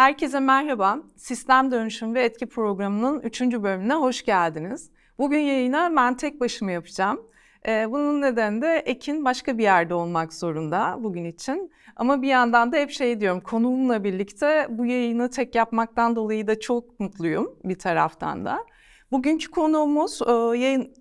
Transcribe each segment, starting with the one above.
Herkese merhaba. Sistem Dönüşüm ve Etki Programı'nın 3. bölümüne hoş geldiniz. Bugün yayını ben tek başıma yapacağım. Ee, bunun nedeni de Ekin başka bir yerde olmak zorunda bugün için. Ama bir yandan da hep şey diyorum, konuğumla birlikte bu yayını tek yapmaktan dolayı da çok mutluyum bir taraftan da. Bugünkü konuğumuz e,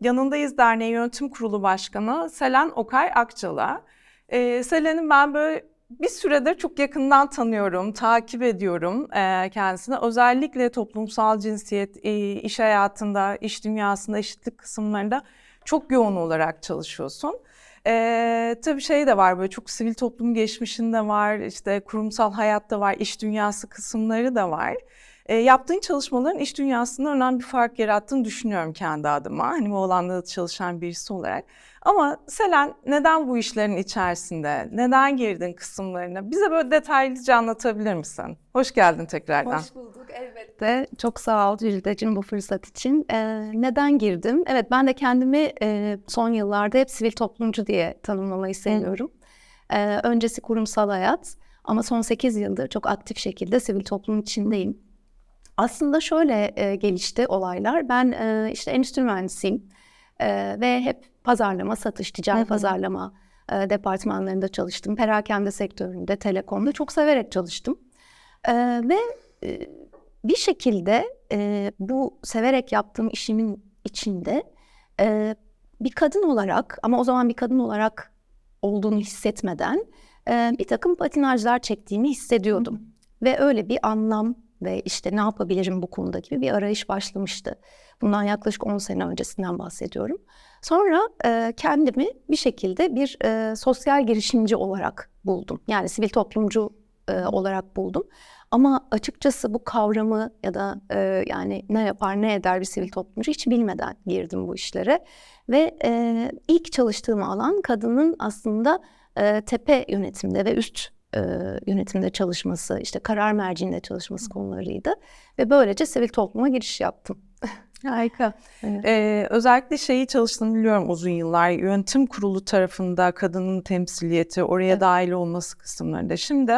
Yanındayız Derneği Yönetim Kurulu Başkanı Selen Okay Akçala. Ee, Selen'in ben böyle bir süredir çok yakından tanıyorum, takip ediyorum e, kendisini. Özellikle toplumsal cinsiyet, e, iş hayatında, iş dünyasında, eşitlik kısımlarında çok yoğun olarak çalışıyorsun. E, tabii şey de var böyle çok sivil toplum geçmişinde var, işte kurumsal hayatta var, iş dünyası kısımları da var. E, yaptığın çalışmaların iş dünyasında önemli bir fark yarattığını düşünüyorum kendi adıma. Hani bu alanda çalışan birisi olarak. Ama Selen neden bu işlerin içerisinde, neden girdin kısımlarına bize böyle detaylıca anlatabilir misin? Hoş geldin tekrardan. Hoş bulduk elbette. Çok sağ ol Cildeciğim bu fırsat için. Ee, neden girdim? Evet ben de kendimi e, son yıllarda hep sivil toplumcu diye tanımlamayı seviyorum. Ee, öncesi kurumsal hayat ama son 8 yıldır çok aktif şekilde sivil toplum içindeyim aslında şöyle e, gelişti olaylar. Ben e, işte endüstri mühendisiyim e, ve hep pazarlama, satış, ticari pazarlama e, departmanlarında çalıştım. Perakende sektöründe, telekomda çok severek çalıştım. E, ve e, bir şekilde e, bu severek yaptığım işimin içinde e, bir kadın olarak ama o zaman bir kadın olarak olduğunu hissetmeden e, bir takım patinajlar çektiğimi hissediyordum. Hı. Ve öyle bir anlam ve işte ne yapabilirim bu konuda gibi bir arayış başlamıştı. Bundan yaklaşık 10 sene öncesinden bahsediyorum. Sonra e, kendimi bir şekilde bir e, sosyal girişimci olarak buldum. Yani sivil toplumcu e, olarak buldum. Ama açıkçası bu kavramı ya da e, yani ne yapar ne eder bir sivil toplumcu hiç bilmeden girdim bu işlere. Ve e, ilk çalıştığım alan kadının aslında e, tepe yönetimde ve üst e, yönetimde çalışması, işte karar merciinde çalışması konularıydı. Ve böylece sivil topluma giriş yaptım. Harika. Evet. Ee, özellikle şeyi çalıştığını biliyorum uzun yıllar. Yönetim kurulu tarafında kadının temsiliyeti, oraya evet. dahil olması kısımlarında. Şimdi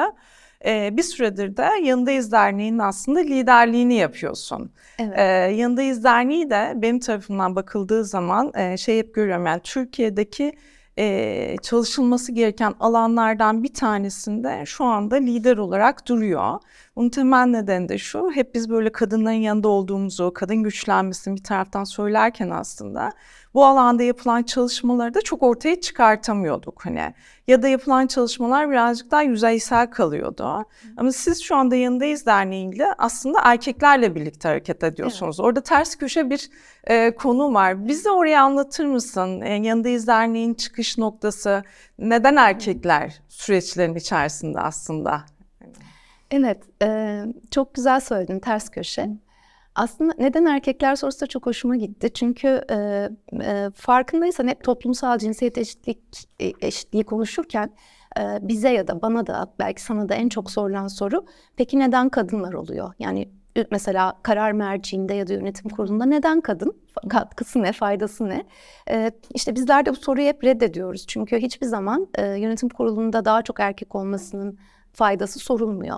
e, bir süredir de Yanındayız Derneği'nin aslında liderliğini yapıyorsun. Evet. E, Yanındayız Derneği de benim tarafından bakıldığı zaman e, şey hep görüyorum yani Türkiye'deki e, çalışılması gereken alanlardan bir tanesinde şu anda lider olarak duruyor. Bunun temel nedeni de şu, hep biz böyle kadınların yanında olduğumuzu, kadın güçlenmesini bir taraftan söylerken aslında bu alanda yapılan çalışmaları da çok ortaya çıkartamıyorduk hani. Ya da yapılan çalışmalar birazcık daha yüzeysel kalıyordu. Ama siz şu anda yanındayız derneğiyle aslında erkeklerle birlikte hareket ediyorsunuz. Evet. Orada ters köşe bir e, konu var. Bize oraya anlatır mısın? E, yanındayız derneğin çıkış noktası neden erkekler süreçlerin içerisinde aslında? Evet, e, çok güzel söyledin ters köşe. Hı. Aslında neden erkekler sorusu da çok hoşuma gitti. Çünkü e, e, farkındaysan hep toplumsal cinsiyet eşitlik e, eşitliği konuşurken e, bize ya da bana da belki sana da en çok sorulan soru peki neden kadınlar oluyor? Yani mesela karar merciinde ya da yönetim kurulunda neden kadın? Katkısı ne, faydası ne? Ee, işte bizler de bu soruyu hep reddediyoruz. Çünkü hiçbir zaman e, yönetim kurulunda daha çok erkek olmasının faydası sorulmuyor.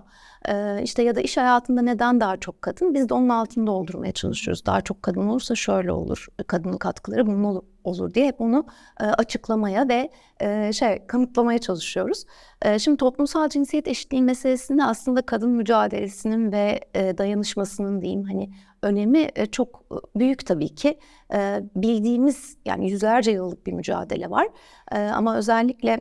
Ee, işte ya da iş hayatında neden daha çok kadın? Biz de onun altını doldurmaya çalışıyoruz. Daha çok kadın olursa şöyle olur, kadının katkıları bunun olur, olur diye hep onu e, açıklamaya ve e, şey kanıtlamaya çalışıyoruz. E, şimdi toplumsal cinsiyet eşitliği meselesinde aslında kadın mücadelesinin ve e, dayanışmasının diyeyim hani önemi e, çok e, büyük tabii ki. E, bildiğimiz yani yüzlerce yıllık bir mücadele var. E, ama özellikle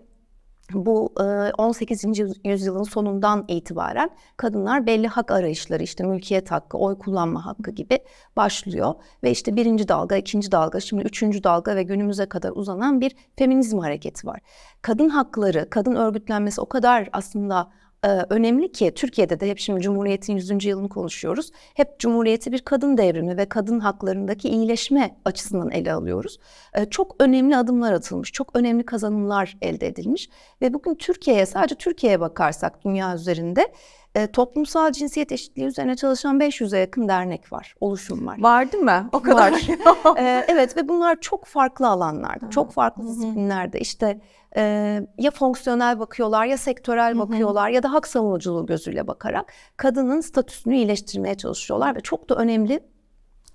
bu 18. E, yüzyılın sonundan itibaren kadınlar belli hak arayışları işte mülkiyet hakkı, oy kullanma hakkı gibi başlıyor. Ve işte birinci dalga, ikinci dalga, şimdi üçüncü dalga ve günümüze kadar uzanan bir feminizm hareketi var. Kadın hakları, kadın örgütlenmesi o kadar aslında ee, önemli ki Türkiye'de de hep şimdi Cumhuriyet'in 100. yılını konuşuyoruz. Hep Cumhuriyet'i bir kadın devrimi ve kadın haklarındaki iyileşme açısından ele alıyoruz. Ee, çok önemli adımlar atılmış, çok önemli kazanımlar elde edilmiş ve bugün Türkiye'ye sadece Türkiye'ye bakarsak dünya üzerinde e, toplumsal cinsiyet eşitliği üzerine çalışan 500'e yakın dernek var, oluşum var. Var değil mi? O kadar. e, evet ve bunlar çok farklı alanlarda, çok farklı disiplinlerde. İşte e, ya fonksiyonel bakıyorlar ya sektörel bakıyorlar ya da hak savunuculuğu gözüyle bakarak kadının statüsünü iyileştirmeye çalışıyorlar ve çok da önemli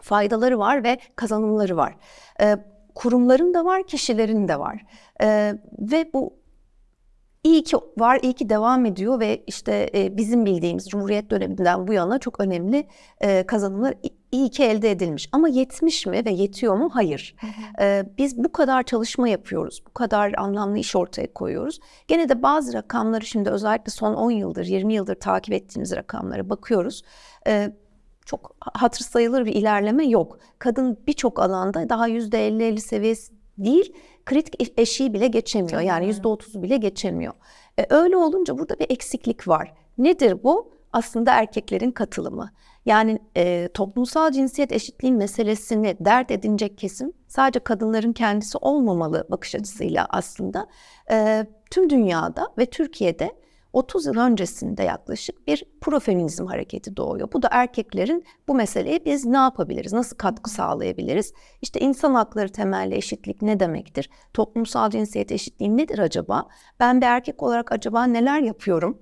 faydaları var ve kazanımları var. E, kurumların da var, kişilerin de var. E, ve bu iyi ki var, iyi ki devam ediyor ve işte e, bizim bildiğimiz Cumhuriyet döneminden bu yana çok önemli e, kazanımlar iyi ki elde edilmiş. Ama yetmiş mi ve yetiyor mu? Hayır. Ee, biz bu kadar çalışma yapıyoruz. Bu kadar anlamlı iş ortaya koyuyoruz. Gene de bazı rakamları şimdi özellikle son 10 yıldır, 20 yıldır takip ettiğimiz rakamlara bakıyoruz. Ee, çok hatır sayılır bir ilerleme yok. Kadın birçok alanda daha %50-50 seviyesi değil kritik e, eşiği bile geçemiyor. Yani yüzde otuz bile geçemiyor. E, öyle olunca burada bir eksiklik var. Nedir bu? Aslında erkeklerin katılımı. Yani e, toplumsal cinsiyet eşitliği meselesini dert edinecek kesim sadece kadınların kendisi olmamalı bakış açısıyla aslında e, tüm dünyada ve Türkiye'de 30 yıl öncesinde yaklaşık bir profeminizm hareketi doğuyor. Bu da erkeklerin bu meseleye biz ne yapabiliriz, nasıl katkı sağlayabiliriz? İşte insan hakları temelli eşitlik ne demektir? Toplumsal cinsiyet eşitliği nedir acaba? Ben bir erkek olarak acaba neler yapıyorum?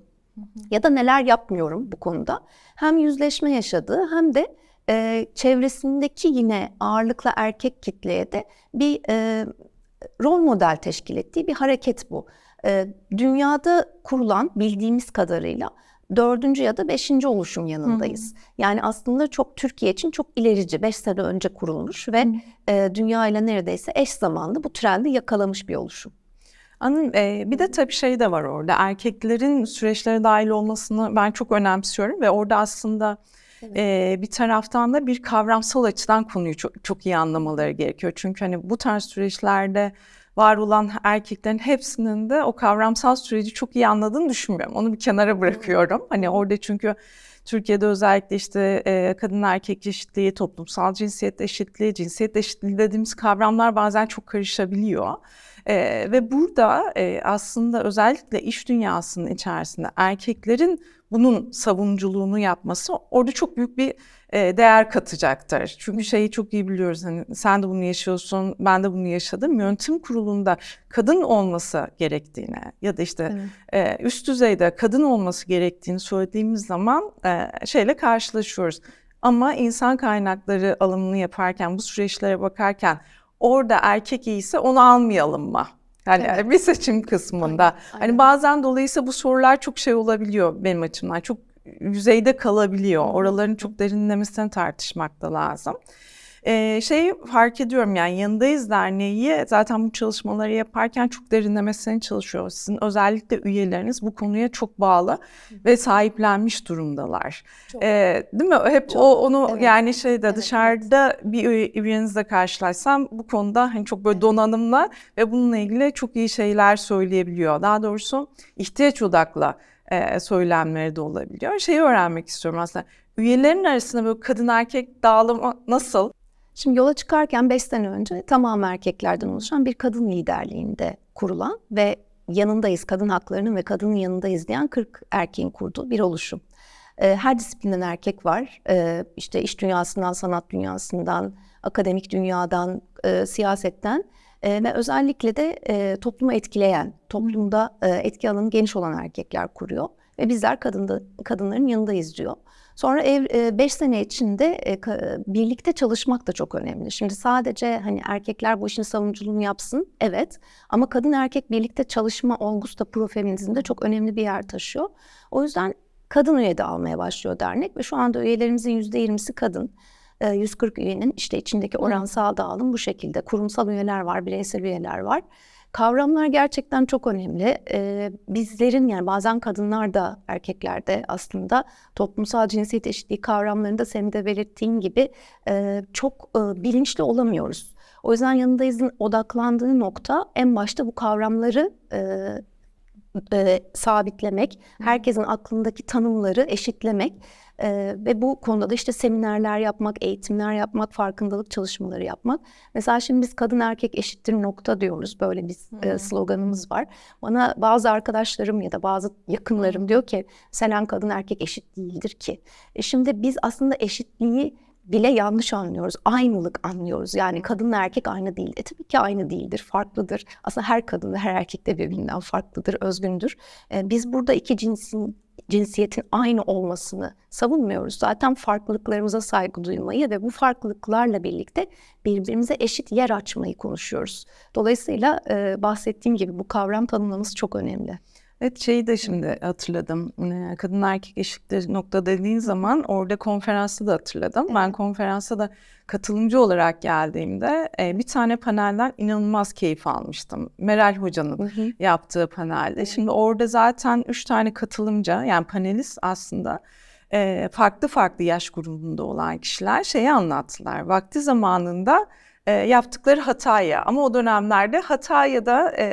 Ya da neler yapmıyorum bu konuda? Hem yüzleşme yaşadığı hem de e, çevresindeki yine ağırlıkla erkek kitleye de bir e, rol model teşkil ettiği bir hareket bu. Ee, dünyada kurulan bildiğimiz kadarıyla dördüncü ya da beşinci oluşum yanındayız. Hı hı. Yani aslında çok Türkiye için çok ilerici, beş sene önce kurulmuş ve e, dünya ile neredeyse eş zamanlı bu trendi yakalamış bir oluşum. Anladım. Ee, bir de tabii şey de var orada. Erkeklerin süreçlere dahil olmasını ben çok önemsiyorum ve orada aslında evet. e, bir taraftan da bir kavramsal açıdan konuyu çok, çok iyi anlamaları gerekiyor. Çünkü hani bu tarz süreçlerde var olan erkeklerin hepsinin de o kavramsal süreci çok iyi anladığını düşünmüyorum. Onu bir kenara bırakıyorum. Hani orada çünkü Türkiye'de özellikle işte e, kadın erkek eşitliği, toplumsal cinsiyet eşitliği, cinsiyet eşitliği dediğimiz kavramlar bazen çok karışabiliyor. E, ve burada e, aslında özellikle iş dünyasının içerisinde erkeklerin bunun savunuculuğunu yapması orada çok büyük bir e, değer katacaktır. Çünkü şeyi çok iyi biliyoruz hani sen de bunu yaşıyorsun, ben de bunu yaşadım. Yönetim kurulunda kadın olması gerektiğine ya da işte e, üst düzeyde kadın olması gerektiğini söylediğimiz zaman e, şeyle karşılaşıyoruz. Ama insan kaynakları alımını yaparken, bu süreçlere bakarken orada erkek iyiyse onu almayalım mı? Yani evet. bir seçim kısmında. Aynen, hani aynen. Hani bazen dolayısıyla bu sorular çok şey olabiliyor benim açımdan. Çok yüzeyde kalabiliyor. Oraların çok derinlemesine tartışmak da lazım. Ee, şeyi fark ediyorum yani Yanındayız Derneği zaten bu çalışmaları yaparken çok derinlemesine çalışıyor. Sizin özellikle üyeleriniz bu konuya çok bağlı ve sahiplenmiş durumdalar. Çok. değil mi? Hep çok. o onu evet. yani şeyde evet. dışarıda bir üyenizle karşılaşsam bu konuda hani çok böyle donanımla ve bununla ilgili çok iyi şeyler söyleyebiliyor. Daha doğrusu ihtiyaç odaklı e, söylemleri de olabiliyor. Şeyi öğrenmek istiyorum aslında. Üyelerin arasında böyle kadın erkek dağılımı nasıl? Şimdi yola çıkarken 5 sene önce tamamen erkeklerden oluşan bir kadın liderliğinde kurulan ve yanındayız, kadın haklarının ve kadının yanındayız diyen 40 erkeğin kurduğu bir oluşum. Ee, her disiplinden erkek var. E, işte iş dünyasından, sanat dünyasından, akademik dünyadan, e, siyasetten e, ve özellikle de e, toplumu etkileyen, toplumda e, etki alanı geniş olan erkekler kuruyor. Ve bizler kadında, kadınların yanındayız diyor. Sonra 5 e, sene içinde e, birlikte çalışmak da çok önemli. Şimdi sadece hani erkekler bu işin savunuculuğunu yapsın evet ama kadın erkek birlikte çalışma olgusu da profeminizmde çok önemli bir yer taşıyor. O yüzden kadın üye de almaya başlıyor dernek ve şu anda üyelerimizin %20'si kadın. 140 e, üyenin işte içindeki oransal dağılım bu şekilde. Kurumsal üyeler var, bireysel üyeler var. Kavramlar gerçekten çok önemli. Ee, bizlerin yani bazen kadınlar da erkekler de aslında toplumsal cinsiyet eşitliği kavramlarında senin de belirttiğin gibi e, çok e, bilinçli olamıyoruz. O yüzden yanında odaklandığı nokta en başta bu kavramları e, e, sabitlemek, herkesin aklındaki tanımları eşitlemek e, ve bu konuda da işte seminerler yapmak, eğitimler yapmak, farkındalık çalışmaları yapmak. Mesela şimdi biz kadın erkek eşittir nokta diyoruz. Böyle bir e, sloganımız var. Bana bazı arkadaşlarım ya da bazı yakınlarım diyor ki Selen kadın erkek eşit değildir ki. E şimdi biz aslında eşitliği bile yanlış anlıyoruz. Aynılık anlıyoruz. Yani kadınla erkek aynı değil. E tabii ki aynı değildir, farklıdır. Aslında her kadın ve her erkek de birbirinden farklıdır, özgündür. E, biz burada iki cinsin cinsiyetin aynı olmasını savunmuyoruz. Zaten farklılıklarımıza saygı duymayı ve bu farklılıklarla birlikte birbirimize eşit yer açmayı konuşuyoruz. Dolayısıyla e, bahsettiğim gibi bu kavram tanımlaması çok önemli. Evet şeyi de şimdi hatırladım. Ee, kadın erkek eşitliği nokta dediğin zaman orada konferansı da hatırladım. Ben konferansa da katılımcı olarak geldiğimde e, bir tane panelden inanılmaz keyif almıştım. Meral Hoca'nın yaptığı panelde. Şimdi orada zaten üç tane katılımcı yani panelist aslında e, farklı farklı yaş grubunda olan kişiler şeyi anlattılar. Vakti zamanında e, yaptıkları hataya ama o dönemlerde hata ya da e,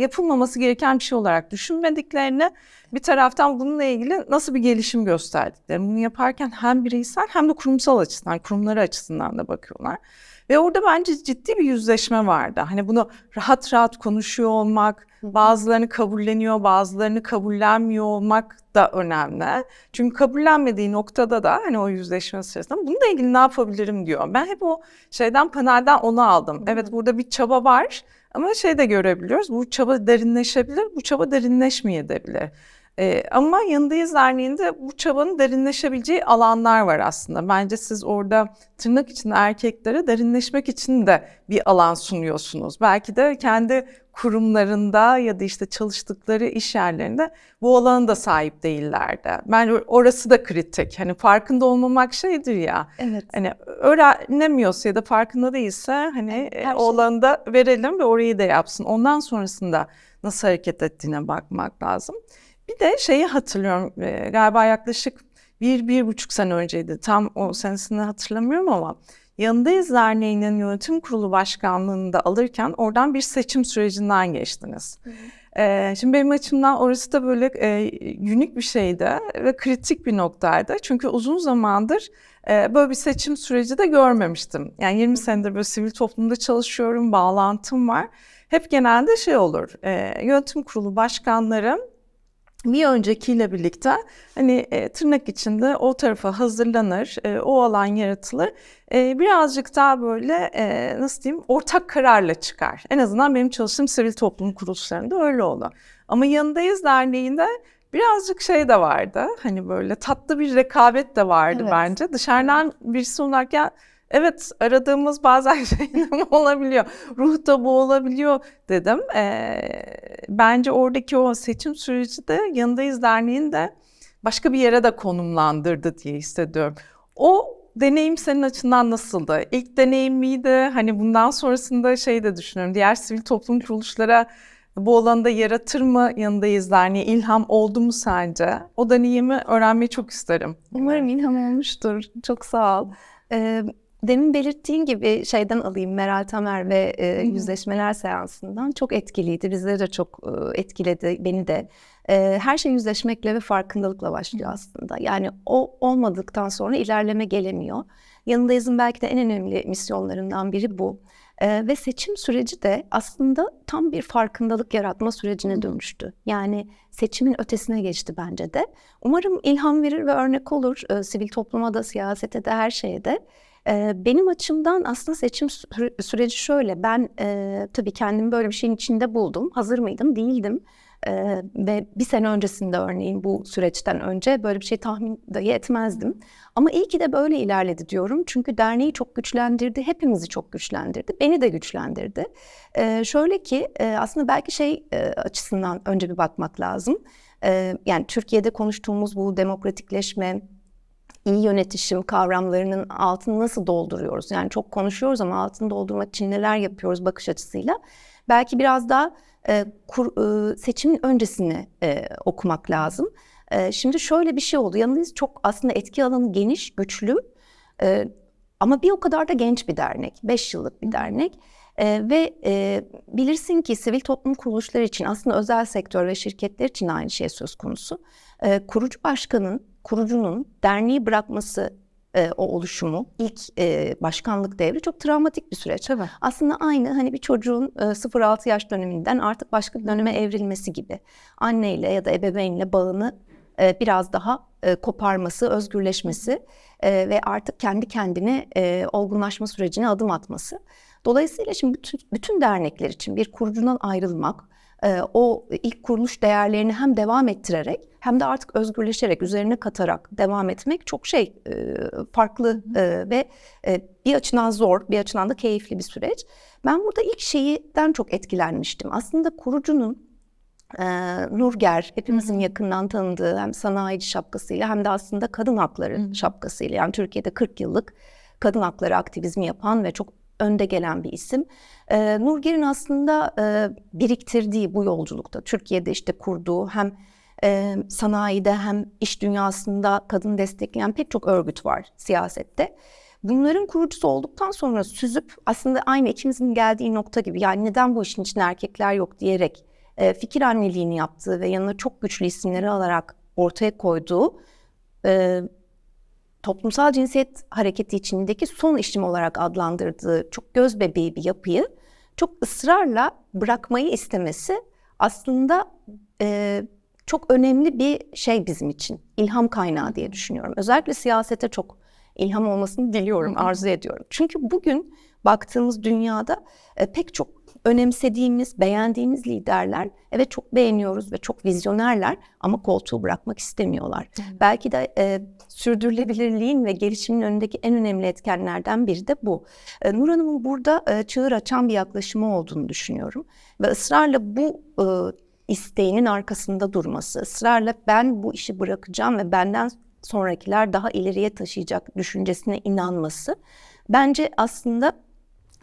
yapılmaması gereken bir şey olarak düşünmediklerini bir taraftan bununla ilgili nasıl bir gelişim gösterdiklerini bunu yaparken hem bireysel hem de kurumsal açıdan kurumları açısından da bakıyorlar. Ve orada bence ciddi bir yüzleşme vardı. Hani bunu rahat rahat konuşuyor olmak, Bazılarını kabulleniyor, bazılarını kabullenmiyor olmak da önemli. Çünkü kabullenmediği noktada da hani o yüzleşme sırasında bununla ilgili ne yapabilirim diyor. Ben hep o şeyden panelden onu aldım. Evet burada bir çaba var ama şey de görebiliyoruz. Bu çaba derinleşebilir, bu çaba derinleşmeyebilir. Ee, ama Yanındayız Derneği'nde bu çabanın derinleşebileceği alanlar var aslında. Bence siz orada tırnak için erkeklere derinleşmek için de bir alan sunuyorsunuz. Belki de kendi kurumlarında ya da işte çalıştıkları iş yerlerinde bu alanı da sahip değillerdi. Ben orası da kritik. Hani farkında olmamak şeydir ya. Evet. Hani öğrenemiyorsa ya da farkında değilse hani yani e, o şey- alanı da verelim ve orayı da yapsın. Ondan sonrasında nasıl hareket ettiğine bakmak lazım. Bir de şeyi hatırlıyorum e, galiba yaklaşık bir, bir buçuk sene önceydi. Tam o senesini hatırlamıyorum ama Yanındayız Derneği'nin yönetim kurulu başkanlığını da alırken oradan bir seçim sürecinden geçtiniz. Hı. şimdi benim açımdan orası da böyle e, unik bir şeydi ve kritik bir noktaydı. Çünkü uzun zamandır e, böyle bir seçim süreci de görmemiştim. Yani 20 senedir böyle sivil toplumda çalışıyorum, bağlantım var. Hep genelde şey olur, e, yönetim kurulu başkanları bir öncekiyle birlikte hani e, tırnak içinde o tarafa hazırlanır, e, o alan yaratılır. E, birazcık daha böyle e, nasıl diyeyim ortak kararla çıkar. En azından benim çalıştığım sivil toplum kuruluşlarında öyle oldu. Ama yanındayız derneğinde birazcık şey de vardı. Hani böyle tatlı bir rekabet de vardı evet. bence. Dışarıdan birisi ya evet aradığımız bazen şeyler olabiliyor. Ruh da bu olabiliyor dedim. Ee, bence oradaki o seçim süreci de yanındayız derneğin de başka bir yere de konumlandırdı diye hissediyorum. O deneyim senin açından nasıldı? İlk deneyim miydi? Hani bundan sonrasında şey de düşünüyorum. Diğer sivil toplum kuruluşlara bu alanda yaratır mı yanındayız derneği? ilham oldu mu sence? O deneyimi öğrenmeyi çok isterim. Umarım ilham olmuştur. Çok sağ ol. Ee, demin belirttiğin gibi şeyden alayım Meral Tamer ve e, yüzleşmeler seansından çok etkiliydi. Bizleri de çok e, etkiledi, beni de. E, her şey yüzleşmekle ve farkındalıkla başlıyor aslında. Yani o olmadıktan sonra ilerleme gelemiyor. Yanındayız'ın belki de en önemli misyonlarından biri bu. E, ve seçim süreci de aslında tam bir farkındalık yaratma sürecine dönüştü. Yani seçimin ötesine geçti bence de. Umarım ilham verir ve örnek olur e, sivil topluma da, siyasete de, her şeye de. Benim açımdan aslında seçim süreci şöyle. Ben e, tabii kendimi böyle bir şeyin içinde buldum. Hazır mıydım? Değildim. E, ve bir sene öncesinde örneğin bu süreçten önce böyle bir şey tahmin dahi etmezdim. Ama iyi ki de böyle ilerledi diyorum. Çünkü derneği çok güçlendirdi. Hepimizi çok güçlendirdi. Beni de güçlendirdi. E, şöyle ki e, aslında belki şey e, açısından önce bir bakmak lazım. E, yani Türkiye'de konuştuğumuz bu demokratikleşme iyi yönetişim kavramlarının altını nasıl dolduruyoruz? Yani çok konuşuyoruz ama altını doldurmak için neler yapıyoruz bakış açısıyla. Belki biraz daha e, kur, e, seçimin öncesini e, okumak lazım. E, şimdi şöyle bir şey oldu. Yanındayız çok aslında etki alanı geniş, güçlü e, ama bir o kadar da genç bir dernek. Beş yıllık bir dernek. E, ve e, bilirsin ki sivil toplum kuruluşları için aslında özel sektör ve şirketler için aynı şey söz konusu. E, kurucu başkanın kurucunun derneği bırakması e, o oluşumu ilk e, başkanlık devri çok travmatik bir süreç. Tabii. Aslında aynı hani bir çocuğun e, 0-6 yaş döneminden artık başka bir döneme evrilmesi gibi anneyle ya da ebeveynle bağını e, biraz daha e, koparması, özgürleşmesi e, ve artık kendi kendine e, olgunlaşma sürecine adım atması. Dolayısıyla şimdi bütün, bütün dernekler için bir kurucudan ayrılmak e, o ilk kuruluş değerlerini hem devam ettirerek hem de artık özgürleşerek üzerine katarak devam etmek çok şey e, farklı e, ve bir açıdan zor bir açıdan da keyifli bir süreç. Ben burada ilk şeyden çok etkilenmiştim. Aslında kurucunun Nurger hepimizin Hı-hı. yakından tanıdığı hem sanayici şapkasıyla hem de aslında kadın hakları Hı-hı. şapkasıyla yani Türkiye'de 40 yıllık kadın hakları aktivizmi yapan ve çok önde gelen bir isim. E, ee, Nurger'in aslında e, biriktirdiği bu yolculukta Türkiye'de işte kurduğu hem e, sanayide hem iş dünyasında kadın destekleyen pek çok örgüt var siyasette. Bunların kurucusu olduktan sonra süzüp aslında aynı ikimizin geldiği nokta gibi yani neden bu işin içinde erkekler yok diyerek e, fikir anneliğini yaptığı ve yanına çok güçlü isimleri alarak ortaya koyduğu e, toplumsal cinsiyet hareketi içindeki son işim olarak adlandırdığı çok göz bebeği bir yapıyı çok ısrarla bırakmayı istemesi aslında e, çok önemli bir şey bizim için. İlham kaynağı diye düşünüyorum. Özellikle siyasete çok ilham olmasını diliyorum, arzu ediyorum. Çünkü bugün baktığımız dünyada e, pek çok önemsediğimiz, beğendiğimiz liderler evet çok beğeniyoruz ve çok vizyonerler ama koltuğu bırakmak istemiyorlar. Evet. Belki de e, sürdürülebilirliğin ve gelişimin önündeki en önemli etkenlerden biri de bu. E, Nur Hanım'ın burada e, çığır açan bir yaklaşımı olduğunu düşünüyorum ve ısrarla bu e, isteğinin arkasında durması, ısrarla ben bu işi bırakacağım ve benden sonrakiler daha ileriye taşıyacak düşüncesine inanması bence aslında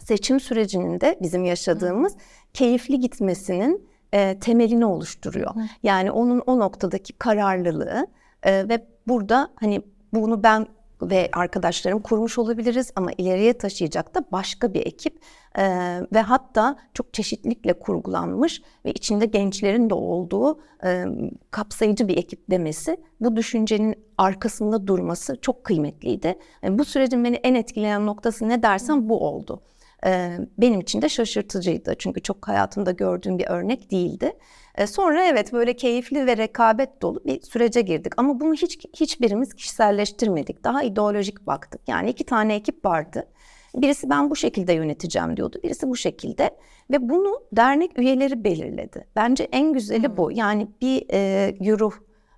seçim sürecinin de bizim yaşadığımız Hı. keyifli gitmesinin e, temelini oluşturuyor. Hı. Yani onun o noktadaki kararlılığı e, ve burada hani bunu ben ve arkadaşlarım kurmuş olabiliriz ama ileriye taşıyacak da başka bir ekip e, ve hatta çok çeşitlilikle kurgulanmış ve içinde gençlerin de olduğu e, kapsayıcı bir ekip demesi bu düşüncenin arkasında durması çok kıymetliydi. Yani e, bu sürecin beni en etkileyen noktası ne dersen bu oldu. Ee, benim için de şaşırtıcıydı. Çünkü çok hayatımda gördüğüm bir örnek değildi. Ee, sonra evet böyle keyifli ve rekabet dolu bir sürece girdik. Ama bunu hiç hiçbirimiz kişiselleştirmedik. Daha ideolojik baktık. Yani iki tane ekip vardı. Birisi ben bu şekilde yöneteceğim diyordu. Birisi bu şekilde ve bunu dernek üyeleri belirledi. Bence en güzeli hmm. bu. Yani bir e, güruh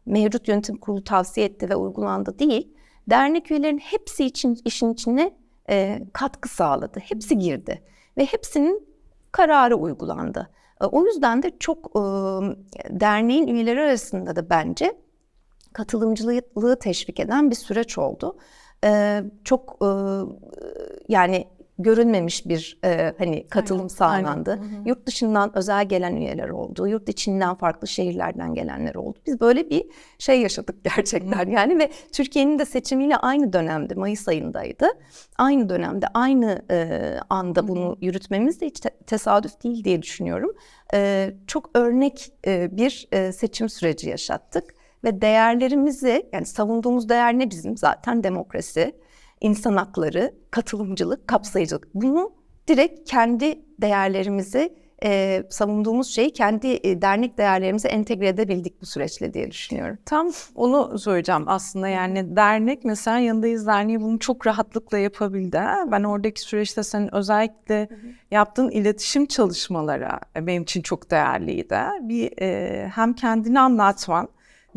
mevcut yönetim kurulu tavsiye etti ve uygulandı değil. Dernek üyelerinin hepsi için işin içine e, katkı sağladı. Hepsi girdi ve hepsinin kararı uygulandı. E, o yüzden de çok e, derneğin üyeleri arasında da bence katılımcılığı teşvik eden bir süreç oldu. E, çok e, yani görünmemiş bir e, hani katılım aynen, sağlandı. Aynen. Hı hı. Yurt dışından özel gelen üyeler oldu. Yurt içinden farklı şehirlerden gelenler oldu. Biz böyle bir şey yaşadık gerçekten hı. yani ve Türkiye'nin de seçimiyle aynı dönemde Mayıs ayındaydı. Aynı dönemde aynı e, anda bunu hı yürütmemiz de hiç te- tesadüf değil diye düşünüyorum. E, çok örnek e, bir e, seçim süreci yaşattık ve değerlerimizi yani savunduğumuz değer ne bizim zaten demokrasi insan hakları, katılımcılık, kapsayıcılık. Bunu direkt kendi değerlerimizi e, savunduğumuz şeyi kendi e, dernek değerlerimize entegre edebildik bu süreçle diye düşünüyorum. Tam onu söyleyeceğim aslında yani dernek mesela yanındayız derneği bunu çok rahatlıkla yapabildi. Ben oradaki süreçte senin özellikle hı hı. yaptığın iletişim çalışmaları e, benim için çok değerliydi. Bir e, hem kendini anlatman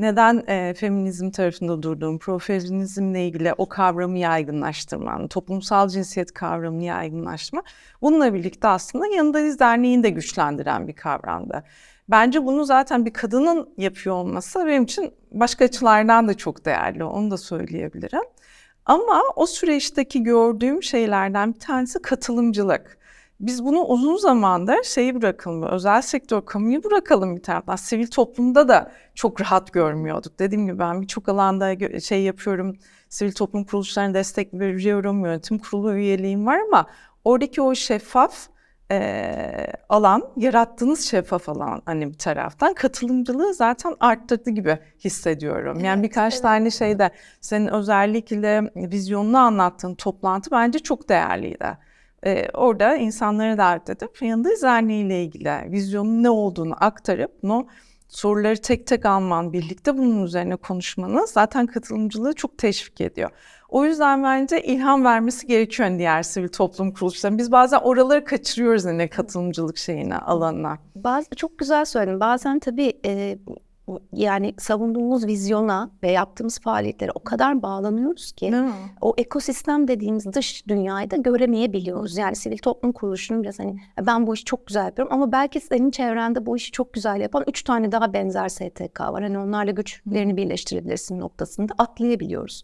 neden e, feminizm tarafında durduğum, profesyonizmle ilgili o kavramı yaygınlaştırman, toplumsal cinsiyet kavramını yaygınlaştırma bununla birlikte aslında Yanındayız Derneği'ni de güçlendiren bir kavramdı. Bence bunu zaten bir kadının yapıyor olması benim için başka açılardan da çok değerli, onu da söyleyebilirim. Ama o süreçteki gördüğüm şeylerden bir tanesi katılımcılık. Biz bunu uzun zamandır şeyi bırakalım, özel sektör kamuyu bırakalım bir taraftan. Sivil toplumda da çok rahat görmüyorduk. Dediğim gibi ben birçok alanda şey yapıyorum, sivil toplum kuruluşlarına destek veriyorum, yönetim kurulu üyeliğim var ama oradaki o şeffaf e, alan, yarattığınız şeffaf alan hani bir taraftan katılımcılığı zaten arttırdı gibi hissediyorum. Evet, yani birkaç evet. tane şeyde senin özellikle vizyonunu anlattığın toplantı bence çok değerliydi e, orada insanları davet edip Yıldız Derneği ile ilgili vizyonun ne olduğunu aktarıp no, soruları tek tek alman, birlikte bunun üzerine konuşmanız zaten katılımcılığı çok teşvik ediyor. O yüzden bence ilham vermesi gerekiyor hani diğer sivil toplum kuruluşlarına. Biz bazen oraları kaçırıyoruz yine hani katılımcılık şeyine, alanına. Baz, çok güzel söyledin. Bazen tabii e, yani savunduğumuz vizyona ve yaptığımız faaliyetlere o kadar bağlanıyoruz ki o ekosistem dediğimiz dış dünyayı da göremeyebiliyoruz. Yani sivil toplum kuruluşunun biraz hani e, ben bu işi çok güzel yapıyorum ama belki senin çevrende bu işi çok güzel yapan üç tane daha benzer STK var. Hani onlarla güçlerini birleştirebilirsin noktasında atlayabiliyoruz.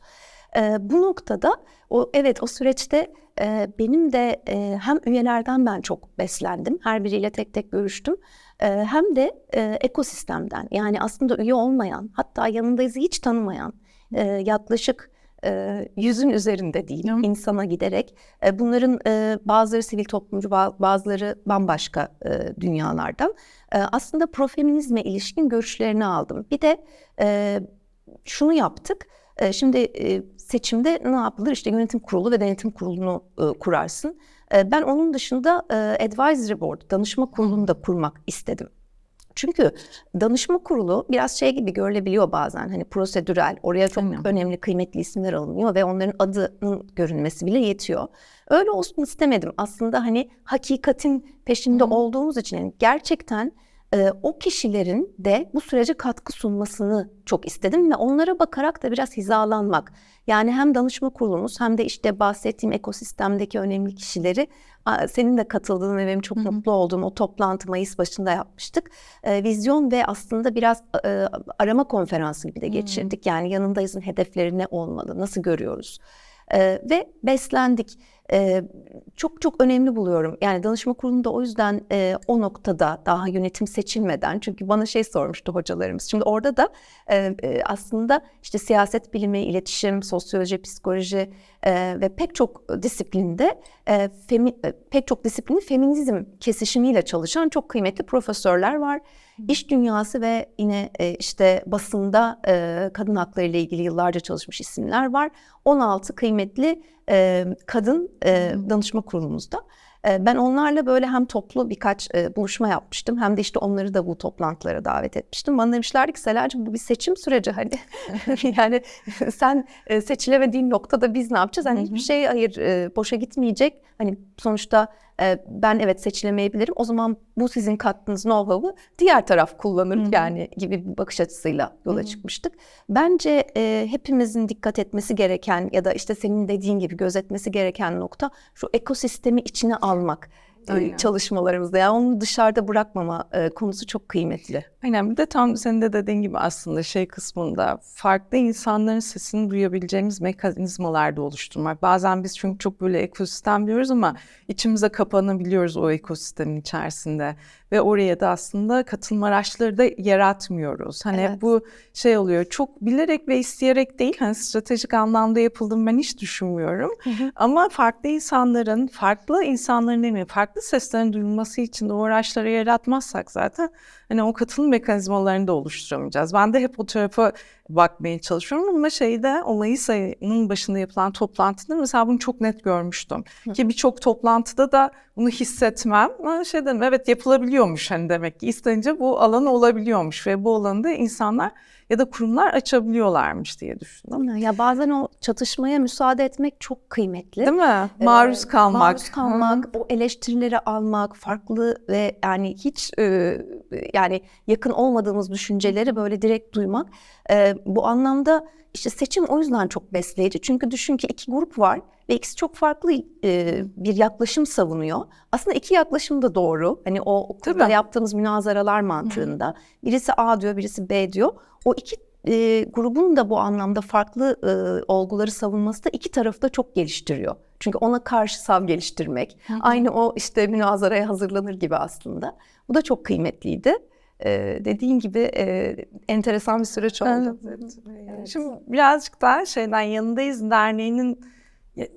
Ee, bu noktada o evet o süreçte e, benim de e, hem üyelerden ben çok beslendim. Her biriyle tek tek görüştüm. Ee, hem de e, ekosistemden yani aslında üye olmayan hatta yanındayız hiç tanımayan e, yaklaşık e, yüzün üzerinde diyeyim insana giderek bunların bazıları sivil toplumcu bazıları bambaşka dünyalardan aslında profeminizme ilişkin görüşlerini aldım. Bir de şunu yaptık. Şimdi seçimde ne yapılır? işte yönetim kurulu ve denetim kurulunu kurarsın. Ee, ben onun dışında e, advisory board, danışma kurulunu da kurmak istedim. Çünkü danışma kurulu biraz şey gibi görülebiliyor bazen. Hani prosedürel, oraya çok Aynen. önemli, kıymetli isimler alınıyor ve onların adının görünmesi bile yetiyor. Öyle olsun istemedim. Aslında hani hakikatin peşinde Hı. olduğumuz için yani gerçekten ee, o kişilerin de bu sürece katkı sunmasını çok istedim ve onlara bakarak da biraz hizalanmak. Yani hem danışma kurulumuz hem de işte bahsettiğim ekosistemdeki önemli kişileri senin de katıldığın ve benim çok Hı-hı. mutlu olduğum o toplantı Mayıs başında yapmıştık. E, vizyon ve aslında biraz e, e arama konferansı gibi de hmm. geçirdik. Hı-hı. Yani yanındayızın hedefleri ne olmalı, nasıl görüyoruz? E, ve beslendik e, çok çok önemli buluyorum. Yani danışma kurulunda o yüzden e, o noktada daha yönetim seçilmeden çünkü bana şey sormuştu hocalarımız. Şimdi orada da e, aslında işte siyaset bilimi, iletişim, sosyoloji, psikoloji, e, ve pek çok disiplinde e, femi, e, pek çok disiplini feminizm kesişimiyle çalışan çok kıymetli profesörler var. İş dünyası ve yine e, işte basında e, kadın hakları ile ilgili yıllarca çalışmış isimler var. 16 kıymetli e, kadın e, danışma kurulumuzda. Ee, ben onlarla böyle hem toplu birkaç e, buluşma yapmıştım hem de işte onları da bu toplantılara davet etmiştim. Bana demişlerdi ki Selacığım bu bir seçim süreci hani yani sen e, seçilemediğin noktada biz ne yapacağız? Hani hiçbir şey hayır e, boşa gitmeyecek. Hani sonuçta ee, ben evet seçilemeyebilirim. O zaman bu sizin kattığınız know-how'u diğer taraf kullanır Hı-hı. yani gibi bir bakış açısıyla yola Hı-hı. çıkmıştık. Bence e, hepimizin dikkat etmesi gereken ya da işte senin dediğin gibi gözetmesi gereken nokta şu ekosistemi içine almak. E, Aynen. çalışmalarımızda. Yani onu dışarıda bırakmama e, konusu çok kıymetli. Aynen bir de tam senin de dediğin gibi aslında şey kısmında farklı insanların sesini duyabileceğimiz mekanizmalar oluşturmak. Bazen biz çünkü çok böyle ekosistem diyoruz ama içimize kapanabiliyoruz o ekosistemin içerisinde. Ve oraya da aslında katılım araçları da yaratmıyoruz. Hani evet. bu şey oluyor çok bilerek ve isteyerek değil hani stratejik anlamda yapıldım ben hiç düşünmüyorum. Ama farklı insanların, farklı insanların değil mi, farklı seslerin duyulması için de o araçları yaratmazsak zaten hani o katılım mekanizmalarını da oluşturamayacağız. Ben de hep o tarafa bakmaya çalışıyorum ama şeyde o Mayıs ayının başında yapılan toplantıda mesela bunu çok net görmüştüm. Hı. Ki birçok toplantıda da bunu hissetmem. Şey dedim evet yapılabiliyormuş hani demek ki istenince bu alan olabiliyormuş ve bu alanı da insanlar ya da kurumlar açabiliyorlarmış diye düşündüm. Ya bazen o çatışmaya müsaade etmek çok kıymetli. Değil mi? Maruz ee, kalmak. Maruz kalmak, Hı. o eleştirileri almak, farklı ve yani hiç e, yani yakın olmadığımız düşünceleri böyle direkt duymak. E, bu anlamda işte seçim o yüzden çok besleyici. Çünkü düşün ki iki grup var ve ikisi çok farklı e, bir yaklaşım savunuyor. Aslında iki yaklaşım da doğru. Hani o okulda yaptığımız münazaralar mantığında. Hı. Birisi A diyor, birisi B diyor. O iki e, grubun da bu anlamda farklı e, olguları savunması da iki tarafı da çok geliştiriyor. Çünkü ona karşı sav geliştirmek. Hı Aynı o işte münazaraya hazırlanır gibi aslında. Bu da çok kıymetliydi e, dediğin gibi e, enteresan bir süreç oldu. Evet. evet. Şimdi birazcık daha şeyden yanındayız derneğinin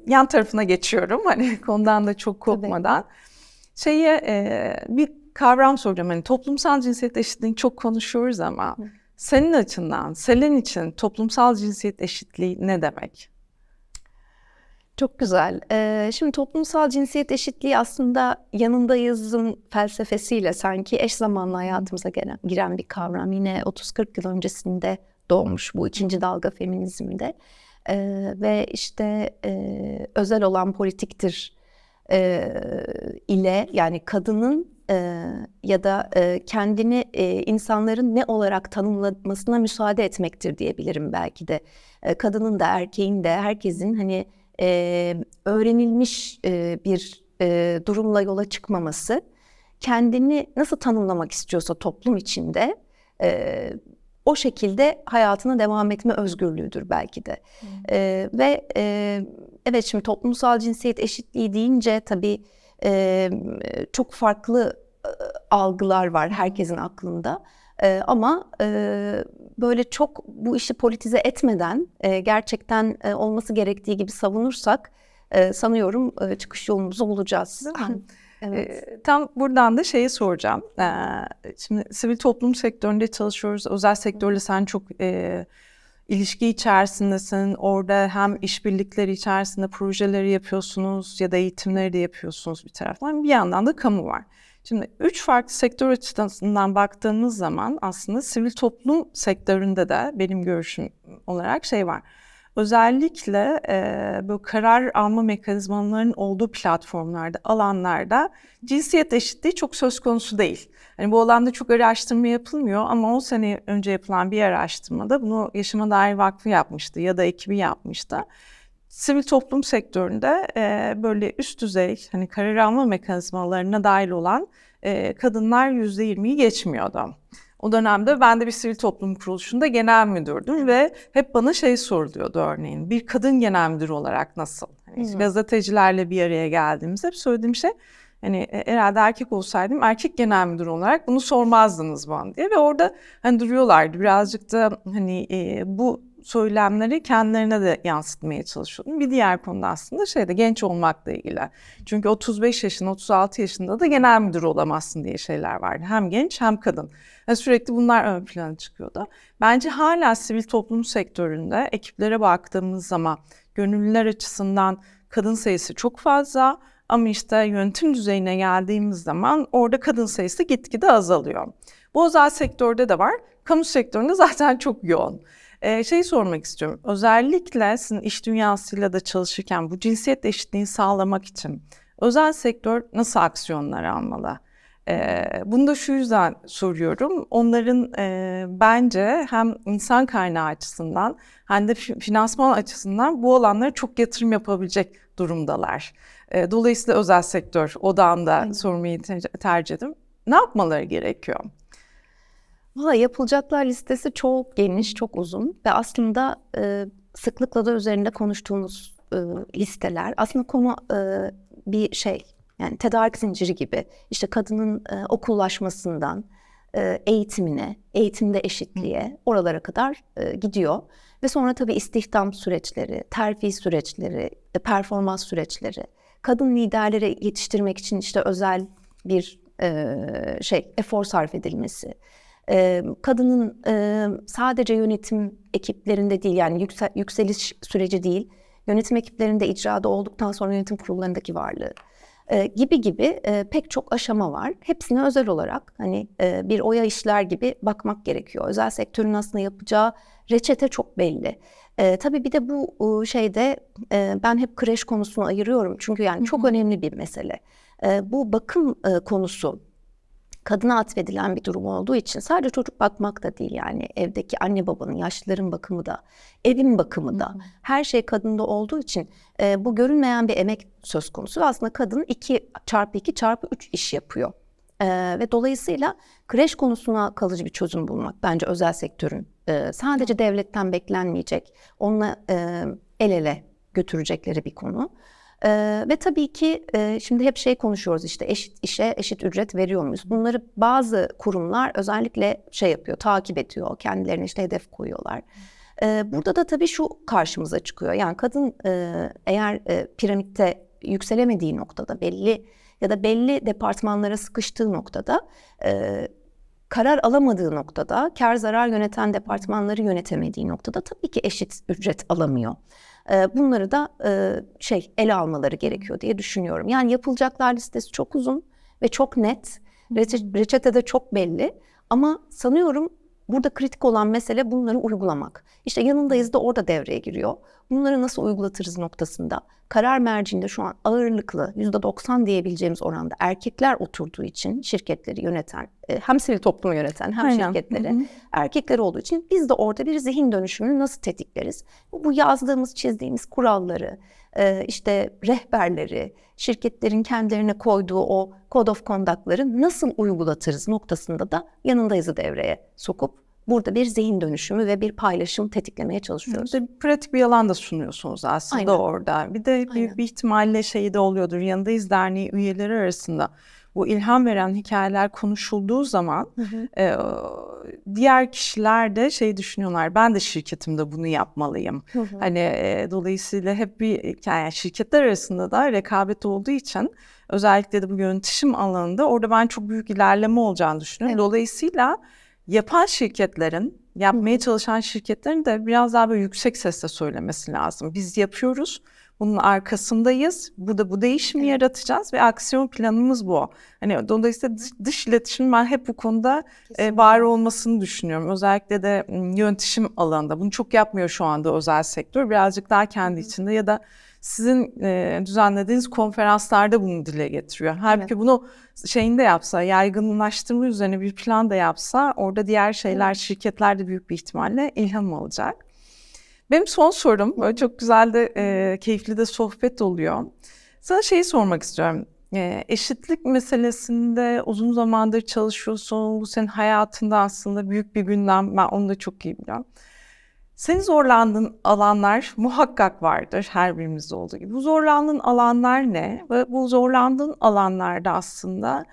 yan tarafına geçiyorum. Hani konudan da çok korkmadan. Tabii. Şeye e, bir kavram soracağım. Hani toplumsal cinsiyet eşitliğini çok konuşuyoruz ama Hı. senin açından, Selen için toplumsal cinsiyet eşitliği ne demek? Çok güzel. Ee, şimdi toplumsal cinsiyet eşitliği aslında yanındayızın felsefesiyle sanki eş zamanlı hayatımıza gelen, giren bir kavram. Yine 30-40 yıl öncesinde doğmuş bu ikinci dalga feminizmde. Ee, ve işte e, özel olan politiktir e, ile yani kadının e, ya da e, kendini e, insanların ne olarak tanımlamasına müsaade etmektir diyebilirim belki de. E, kadının da erkeğin de herkesin hani e, öğrenilmiş e, bir e, durumla yola çıkmaması, kendini nasıl tanımlamak istiyorsa toplum içinde e, o şekilde hayatına devam etme özgürlüğüdür belki de. Hmm. E, ve e, evet şimdi toplumsal cinsiyet eşitliği deyince tabii e, çok farklı algılar var herkesin aklında. E, ama e, böyle çok bu işi politize etmeden e, gerçekten e, olması gerektiği gibi savunursak e, sanıyorum e, çıkış yolumuz olacağız. Değil mi? Evet. Ee, tam buradan da şeyi soracağım. Ee, şimdi sivil toplum sektöründe çalışıyoruz. Özel sektörle sen çok e, ilişki içerisindesin. Orada hem işbirlikleri içerisinde projeleri yapıyorsunuz ya da eğitimleri de yapıyorsunuz bir taraftan. Bir yandan da kamu var. Şimdi üç farklı sektör açısından baktığımız zaman aslında sivil toplum sektöründe de benim görüşüm olarak şey var. Özellikle e, böyle karar alma mekanizmalarının olduğu platformlarda, alanlarda cinsiyet eşitliği çok söz konusu değil. Hani bu alanda çok araştırma yapılmıyor ama 10 sene önce yapılan bir araştırmada bunu Yaşama Dair Vakfı yapmıştı ya da ekibi yapmıştı sivil toplum sektöründe e, böyle üst düzey hani karar alma mekanizmalarına dahil olan e, kadınlar yüzde yirmiyi geçmiyordu. O dönemde ben de bir sivil toplum kuruluşunda genel müdürdüm ve hep bana şey soruluyordu örneğin bir kadın genel müdür olarak nasıl? Hani işte gazetecilerle bir araya geldiğimizde hep söylediğim şey hani e, herhalde erkek olsaydım erkek genel müdür olarak bunu sormazdınız bana diye ve orada hani duruyorlardı birazcık da hani e, bu söylemleri kendilerine de yansıtmaya çalışıyordum. Bir diğer konuda aslında şeyde genç olmakla ilgili. Çünkü 35 yaşında, 36 yaşında da genel müdür olamazsın diye şeyler vardı. Hem genç hem kadın. Yani sürekli bunlar ön plana çıkıyordu. Bence hala sivil toplum sektöründe ekiplere baktığımız zaman gönüllüler açısından kadın sayısı çok fazla ama işte yönetim düzeyine geldiğimiz zaman orada kadın sayısı gitgide azalıyor. Bu özel sektörde de var. Kamu sektöründe zaten çok yoğun. Ee, şeyi sormak istiyorum. Özellikle sizin iş dünyasıyla da çalışırken bu cinsiyet eşitliğini sağlamak için özel sektör nasıl aksiyonlar almalı? Ee, bunu da şu yüzden soruyorum. Onların e, bence hem insan kaynağı açısından hem de finansman açısından bu alanlara çok yatırım yapabilecek durumdalar. E, dolayısıyla özel sektör odağında sormayı tercih ettim. Ne yapmaları gerekiyor? Valla yapılacaklar listesi çok geniş, çok uzun ve aslında e, sıklıkla da üzerinde konuştuğumuz e, listeler. Aslında konu e, bir şey, yani tedarik zinciri gibi. İşte kadının e, okullaşmasından e, eğitimine, eğitimde eşitliğe oralara kadar e, gidiyor. Ve sonra tabii istihdam süreçleri, terfi süreçleri, e, performans süreçleri. Kadın liderlere yetiştirmek için işte özel bir e, şey, efor sarf edilmesi kadının sadece yönetim ekiplerinde değil yani yükseliş süreci değil yönetim ekiplerinde icrada olduktan sonra yönetim kurullarındaki varlığı gibi gibi pek çok aşama var. Hepsine özel olarak hani bir oya işler gibi bakmak gerekiyor. Özel sektörün aslında yapacağı reçete çok belli. E, tabii bir de bu şeyde ben hep kreş konusunu ayırıyorum çünkü yani çok önemli bir mesele. bu bakım konusu kadına atfedilen bir durum olduğu için sadece çocuk bakmak da değil yani evdeki anne babanın, yaşlıların bakımı da, evin bakımı da her şey kadında olduğu için e, bu görünmeyen bir emek söz konusu. Aslında kadın 2 çarpı 2 çarpı 3 iş yapıyor. Ee, ve dolayısıyla kreş konusuna kalıcı bir çözüm bulmak bence özel sektörün e, sadece devletten beklenmeyecek, onunla e, el ele götürecekleri bir konu. E, ve tabii ki e, şimdi hep şey konuşuyoruz işte eşit işe eşit ücret veriyor muyuz? Bunları bazı kurumlar özellikle şey yapıyor, takip ediyor. Kendilerine işte hedef koyuyorlar. E, burada da tabii şu karşımıza çıkıyor. Yani kadın e, eğer e, piramitte yükselemediği noktada belli ya da belli departmanlara sıkıştığı noktada e, karar alamadığı noktada, kar zarar yöneten departmanları yönetemediği noktada tabii ki eşit ücret alamıyor. Ee, bunları da e, şey ele almaları gerekiyor diye düşünüyorum. Yani yapılacaklar listesi çok uzun ve çok net. reçete de çok belli. Ama sanıyorum Burada kritik olan mesele bunları uygulamak. İşte yanındayız da orada devreye giriyor. Bunları nasıl uygulatırız noktasında. Karar merciinde şu an ağırlıklı %90 diyebileceğimiz oranda erkekler oturduğu için şirketleri yöneten, e, hem sivil toplumu yöneten hem Aynen. şirketleri Hı-hı. erkekler olduğu için biz de orada bir zihin dönüşümünü nasıl tetikleriz? Bu yazdığımız, çizdiğimiz kuralları, ee, işte rehberleri, şirketlerin kendilerine koyduğu o code of conduct'ları nasıl uygulatırız noktasında da yanındayızı devreye sokup burada bir zihin dönüşümü ve bir paylaşım tetiklemeye çalışıyoruz. Bir pratik bir yalan da sunuyorsunuz aslında Aynen. orada. Bir de büyük bir ihtimalle şey de oluyordur yanındayız derneği üyeleri arasında bu ilham veren hikayeler konuşulduğu zaman E, diğer kişiler de şey düşünüyorlar. Ben de şirketimde bunu yapmalıyım. Hı hı. Hani e, dolayısıyla hep bir yani şirketler arasında da rekabet olduğu için özellikle de bu yönetişim alanında orada ben çok büyük ilerleme olacağını düşünüyorum. Evet. Dolayısıyla yapan şirketlerin yapmaya çalışan şirketlerin de biraz daha böyle yüksek sesle söylemesi lazım. Biz yapıyoruz. Bunun arkasındayız. Burada bu değişimi evet. yaratacağız ve aksiyon planımız bu. Hani dolayısıyla dış, dış iletişim ben hep bu konuda e, var olmasını düşünüyorum. Özellikle de yönetişim alanında. Bunu çok yapmıyor şu anda özel sektör. Birazcık daha kendi içinde ya da sizin e, düzenlediğiniz konferanslarda bunu dile getiriyor. Halbuki evet. bunu şeyinde yapsa, yaygınlaştırma üzerine bir plan da yapsa orada diğer şeyler, evet. şirketler de büyük bir ihtimalle ilham alacak. Benim son sorum, böyle çok güzel de e, keyifli de sohbet oluyor. Sana şeyi sormak istiyorum. E, eşitlik meselesinde uzun zamandır çalışıyorsun. Bu senin hayatında aslında büyük bir gündem. Ben onu da çok iyi biliyorum. Senin zorlandığın alanlar muhakkak vardır her birimizde olduğu gibi. Bu zorlandığın alanlar ne? Ve bu zorlandığın alanlarda aslında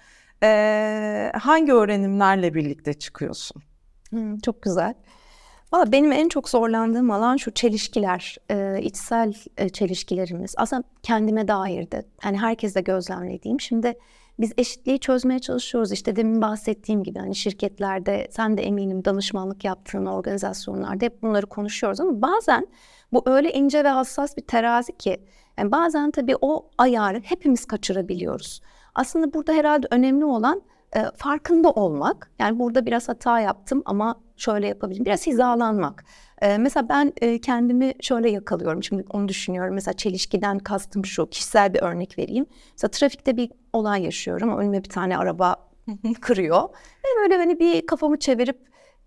e, hangi öğrenimlerle birlikte çıkıyorsun? Hmm, çok güzel. Valla benim en çok zorlandığım alan şu çelişkiler, e, içsel e, çelişkilerimiz. Aslında kendime dairdi. Hani herkesle gözlemlediğim. Şimdi biz eşitliği çözmeye çalışıyoruz. İşte demin bahsettiğim gibi hani şirketlerde sen de eminim danışmanlık yaptığın organizasyonlarda hep bunları konuşuyoruz ama bazen bu öyle ince ve hassas bir terazi ki yani bazen tabii o ayarı hepimiz kaçırabiliyoruz. Aslında burada herhalde önemli olan e, farkında olmak. Yani burada biraz hata yaptım ama şöyle yapabilirim. Biraz hizalanmak. Ee, mesela ben e, kendimi şöyle yakalıyorum. Şimdi onu düşünüyorum. Mesela çelişkiden kastım şu. Kişisel bir örnek vereyim. Mesela trafikte bir olay yaşıyorum. Önüme bir tane araba kırıyor. Ve böyle hani bir kafamı çevirip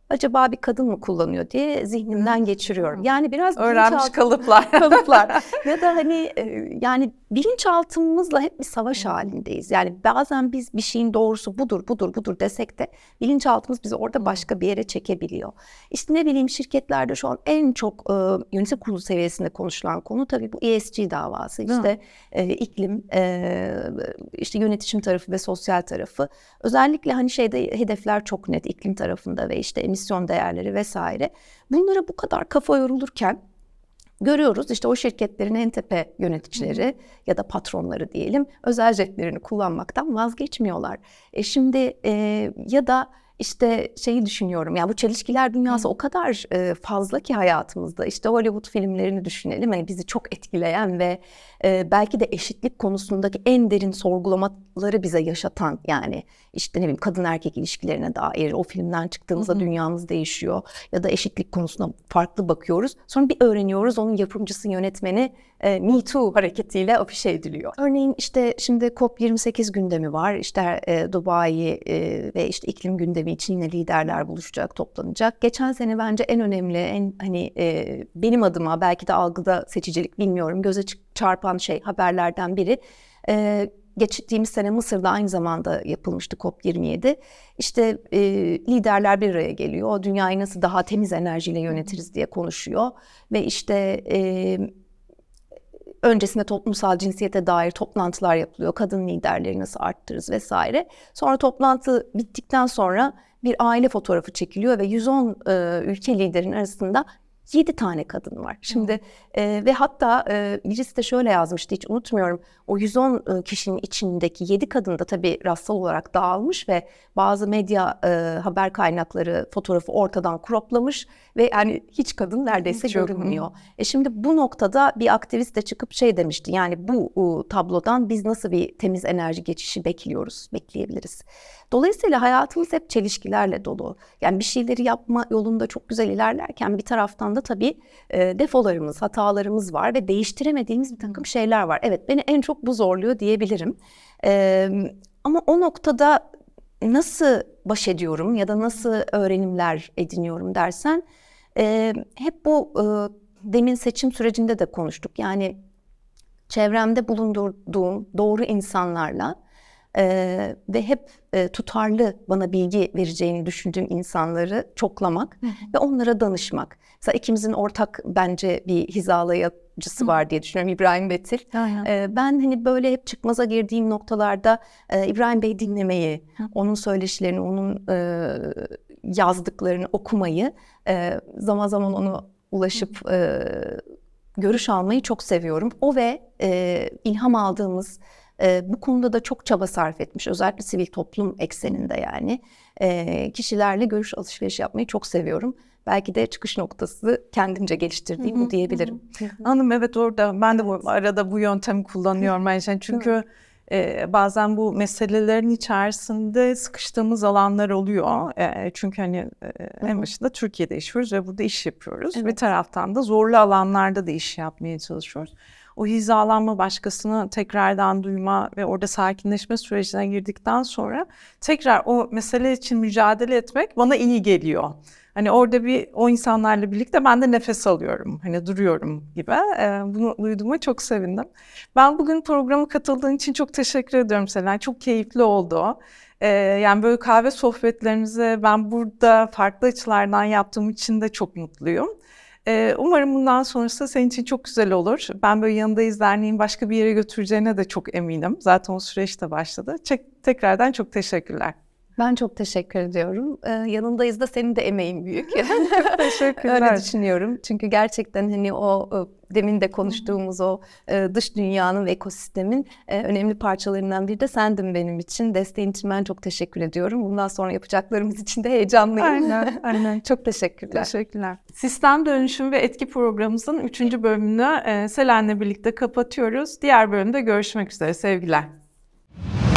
acaba bir kadın mı kullanıyor diye zihnimden hmm. geçiriyorum. Yani biraz öğrenmiş kalıplar. kalıplar. ya da hani e, yani bilinçaltımızla hep bir savaş halindeyiz. Yani bazen biz bir şeyin doğrusu budur, budur, budur desek de bilinçaltımız bizi orada başka bir yere çekebiliyor. İşte ne bileyim şirketlerde şu an en çok e, yönetim kurulu seviyesinde konuşulan konu tabii bu ESG davası. İşte e, iklim, e, işte yönetişim tarafı ve sosyal tarafı. Özellikle hani şeyde hedefler çok net iklim tarafında ve işte emisyon değerleri vesaire. Bunlara bu kadar kafa yorulurken görüyoruz işte o şirketlerin en tepe yöneticileri ya da patronları diyelim özel jetlerini kullanmaktan vazgeçmiyorlar. E şimdi e, ya da işte şeyi düşünüyorum. Ya bu çelişkiler dünyası o kadar e, fazla ki hayatımızda. İşte Hollywood filmlerini düşünelim. Yani bizi çok etkileyen ve e, belki de eşitlik konusundaki en derin sorgulamaları bize yaşatan yani işte ne bileyim kadın erkek ilişkilerine dair o filmden çıktığımızda Hı. dünyamız değişiyor ya da eşitlik konusuna farklı bakıyoruz. Sonra bir öğreniyoruz onun yapımcısı, yönetmeni e, Me Too hareketiyle afişe ediliyor. Örneğin işte şimdi COP28 gündemi var. İşte e, Dubai e, ve işte iklim gündemi için yine liderler buluşacak, toplanacak. Geçen sene bence en önemli, en hani e, benim adıma belki de algıda seçicilik bilmiyorum göze çarpan şey haberlerden biri. E, geçtiğimiz sene Mısır'da aynı zamanda yapılmıştı COP27. İşte e, liderler bir araya geliyor. o Dünyayı nasıl daha temiz enerjiyle yönetiriz diye konuşuyor. Ve işte e, öncesinde toplumsal cinsiyete dair toplantılar yapılıyor. Kadın liderleri nasıl arttırırız vesaire. Sonra toplantı bittikten sonra bir aile fotoğrafı çekiliyor ve 110 e, ülke liderinin arasında 7 tane kadın var. Şimdi e, ve hatta e, birisi de şöyle yazmıştı hiç unutmuyorum. O 110 e, kişinin içindeki 7 kadın da tabii rastsal olarak dağılmış ve bazı medya e, haber kaynakları fotoğrafı ortadan croplamış ve yani hiç kadın neredeyse hiç görünmüyor. E şimdi bu noktada bir aktivist de çıkıp şey demişti. Yani bu e, tablodan biz nasıl bir temiz enerji geçişi bekliyoruz, bekleyebiliriz. Dolayısıyla hayatımız hep çelişkilerle dolu. Yani bir şeyleri yapma yolunda çok güzel ilerlerken bir taraftan da tabii e, defolarımız, hatalarımız var ve değiştiremediğimiz bir takım şeyler var. Evet beni en çok bu zorluyor diyebilirim. E, ama o noktada nasıl baş ediyorum ya da nasıl öğrenimler ediniyorum dersen e, hep bu e, demin seçim sürecinde de konuştuk. Yani çevremde bulundurduğum doğru insanlarla ee, ve hep e, tutarlı bana bilgi vereceğini düşündüğüm insanları çoklamak ve onlara danışmak. Mesela ikimizin ortak bence bir hizalayıcısı var diye düşünüyorum İbrahim Betil. E, ben hani böyle hep çıkmaza girdiğim noktalarda e, İbrahim Bey dinlemeyi, onun söyleşilerini, onun e, yazdıklarını okumayı, e, zaman zaman onu ulaşıp e, görüş almayı çok seviyorum. O ve e, ilham aldığımız e, bu konuda da çok çaba sarf etmiş. Özellikle sivil toplum ekseninde yani. E, kişilerle görüş alışveriş yapmayı çok seviyorum. Belki de çıkış noktası kendimce geliştirdiğim bu diyebilirim. Hanım evet orada ben de bu, arada bu yöntemi kullanıyorum. Yani çünkü e, bazen bu meselelerin içerisinde sıkıştığımız alanlar oluyor. E, çünkü hani e, en başında Türkiye'de işiyoruz ve burada iş yapıyoruz. Evet. Bir taraftan da zorlu alanlarda da iş yapmaya çalışıyoruz o hizalanma başkasını tekrardan duyma ve orada sakinleşme sürecine girdikten sonra tekrar o mesele için mücadele etmek bana iyi geliyor. Hani orada bir o insanlarla birlikte ben de nefes alıyorum. Hani duruyorum gibi. Ee, bunu duyduğuma çok sevindim. Ben bugün programa katıldığın için çok teşekkür ediyorum Selen. Çok keyifli oldu. Ee, yani böyle kahve sohbetlerimizi ben burada farklı açılardan yaptığım için de çok mutluyum. E, umarım bundan sonrası senin için çok güzel olur. Ben böyle yanındayız derneğin başka bir yere götüreceğine de çok eminim. Zaten o süreç de başladı. Çek, tekrardan çok teşekkürler. Ben çok teşekkür ediyorum. Ee, yanındayız da senin de emeğin büyük. teşekkürler. Öyle düşünüyorum. Çünkü gerçekten hani o demin de konuştuğumuz o e, dış dünyanın ve ekosistemin e, önemli parçalarından biri de sendin benim için. Desteğin için ben çok teşekkür ediyorum. Bundan sonra yapacaklarımız için de heyecanlıyım. Aynen, aynen. çok teşekkürler. Teşekkürler. Sistem dönüşüm ve etki programımızın 3. bölümünü e, Selen'le birlikte kapatıyoruz. Diğer bölümde görüşmek üzere. Sevgiler.